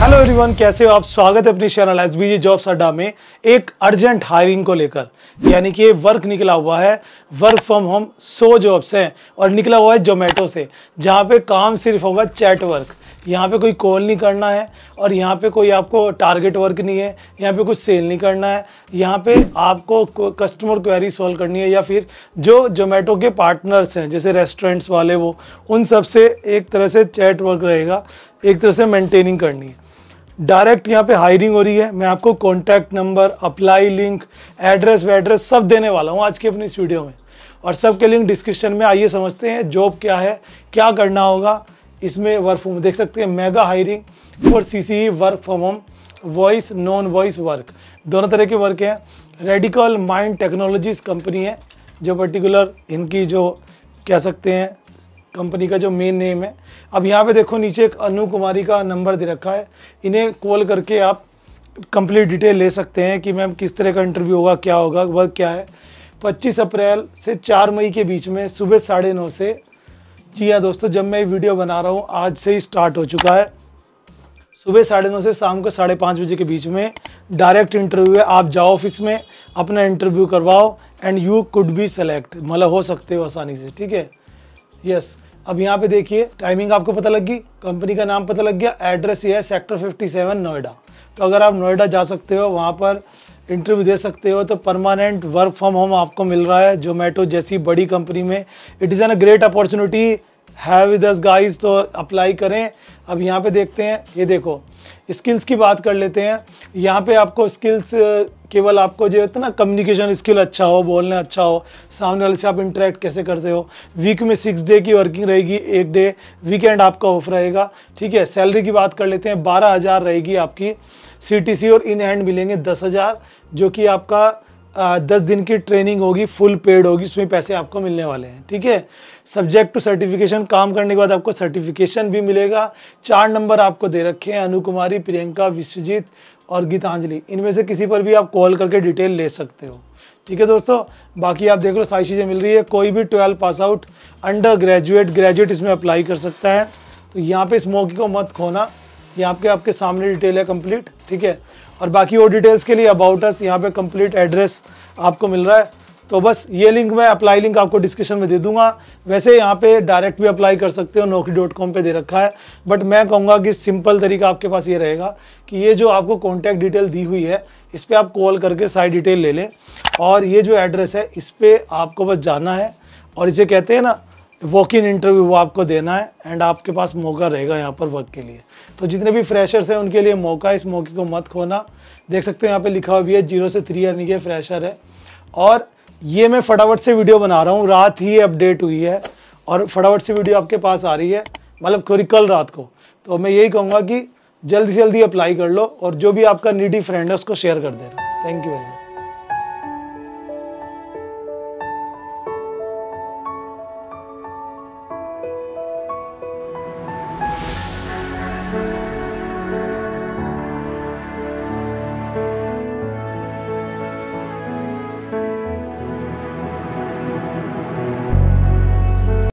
hello everyone कैसे हो आप स्वागत है अपनी चैनल एस बी जॉब्स अड्डा में एक अर्जेंट हायरिंग को लेकर यानी कि वर्क निकला हुआ है work from home so jobs हैं और निकला हुआ है जोमेटो से जहाँ पे काम सिर्फ होगा चैट वर्क यहाँ पे कोई कॉल नहीं करना है और यहाँ पे कोई आपको टारगेट वर्क नहीं है यहाँ पे कुछ सेल नहीं करना है यहाँ पे आपको कस्टमर क्वेरी सॉल्व करनी है या फिर जो जोमेटो के पार्टनर्स हैं जैसे रेस्टोरेंट्स वाले वो उन सब से एक तरह से चैट वर्क रहेगा एक तरह से मेंटेनिंग करनी है डायरेक्ट यहाँ पे हायरिंग हो रही है मैं आपको contact number apply link address वेड्रेस सब देने वाला हूँ आज की अपनी इस वीडियो में और सब के लिंक डिस्क्रिप्शन में आइए समझते हैं जॉब क्या है क्या करना होगा इसमें वर्क फ्रॉम देख सकते हैं मेगा हायरिंग और सी work from home voice non voice work दोनों तरह के वर्क हैं रेडिकल माइंड टेक्नोलॉजीज कंपनी है जो पर्टिकुलर इनकी जो कह सकते हैं कंपनी का जो मेन नेम है अब यहाँ पे देखो नीचे एक अनु कुमारी का नंबर दे रखा है इन्हें कॉल करके आप कंप्लीट डिटेल ले सकते हैं कि मैम किस तरह का इंटरव्यू होगा क्या होगा वर्क क्या है 25 अप्रैल से 4 मई के बीच में सुबह साढ़े नौ से जी हाँ दोस्तों जब मैं ये वीडियो बना रहा हूँ आज से ही स्टार्ट हो चुका है सुबह साढ़े नौ से शाम को साढ़े पाँच बजे के बीच में डायरेक्ट इंटरव्यू है आप जाओ ऑफिस में अपना इंटरव्यू करवाओ and you could be select मतलब हो सकते हो आसानी से ठीक है यस अब यहाँ पे देखिए टाइमिंग आपको पता लग गई कंपनी का नाम पता लग गया एड्रेस ये है सेक्टर 57 नोएडा तो अगर आप नोएडा जा सकते हो वहाँ पर इंटरव्यू दे सकते हो तो परमानेंट वर्क फ्रॉम होम आपको मिल रहा है जोमेटो जैसी बड़ी कंपनी में it is an a great opportunity है विद गाइज गाइस तो अप्लाई करें अब यहाँ पे देखते हैं ये देखो स्किल्स की बात कर लेते हैं यहाँ पे आपको स्किल्स केवल आपको जो है ना कम्युनिकेशन स्किल अच्छा हो बोलना अच्छा हो सामने वाले से आप इंटरेक्ट कैसे करते हो वीक में सिक्स डे की वर्किंग रहेगी एक डे वीकेंड आपका ऑफ रहेगा ठीक है सैलरी की बात कर लेते हैं बारह हज़ार रहेगी आपकी सी और इन हैंड मिलेंगे दस हज़ार जो कि आपका दस दिन की ट्रेनिंग होगी फुल पेड होगी उसमें पैसे आपको मिलने वाले हैं ठीक है सब्जेक्ट टू सर्टिफिकेशन काम करने के बाद आपको सर्टिफिकेशन भी मिलेगा चार नंबर आपको दे रखे हैं अनुकुमारी प्रियंका विश्वजीत और गीतांजलि इनमें से किसी पर भी आप कॉल करके डिटेल ले सकते हो ठीक है दोस्तों बाकी आप देख लो सारी चीज़ें मिल रही है कोई भी twelve pass out undergraduate graduate इसमें अप्लाई कर सकता है तो यहाँ पे इस मौके को मत खोना यहाँ पे आपके सामने डिटेल है कंप्लीट ठीक है और बाकी और डिटेल्स के लिए अबाउट अस यहाँ पे कंप्लीट एड्रेस आपको मिल रहा है तो बस ये लिंक मैं अप्लाई लिंक आपको डिस्क्रिप्शन में दे दूंगा वैसे यहाँ पे डायरेक्ट भी अप्लाई कर सकते हो नौकरी डॉट कॉम पर दे रखा है बट मैं कहूँगा कि सिंपल तरीका आपके पास ये रहेगा कि ये जो आपको कॉन्टैक्ट डिटेल दी हुई है इस पर आप कॉल करके सारी डिटेल ले लें और ये जो एड्रेस है इस पर आपको बस जाना है और इसे कहते हैं ना वॉक इन इंटरव्यू आपको देना है एंड आपके पास मौका रहेगा यहाँ पर वर्क के लिए तो जितने भी फ्रेशर्स हैं उनके लिए मौका इस मौके को मत खोना देख सकते हो यहाँ पे लिखा हुआ भी है जीरो से थ्री यानी कि फ्रेशर है और ये मैं फटाफट से वीडियो बना रहा हूँ रात ही अपडेट हुई है और फटाफट से वीडियो आपके पास आ रही है मतलब थोड़ी कल रात को तो मैं यही कहूँगा कि जल्दी से जल्दी अप्लाई कर लो और जो भी आपका नीडी फ्रेंड है उसको शेयर कर देना थैंक यू वेरी मच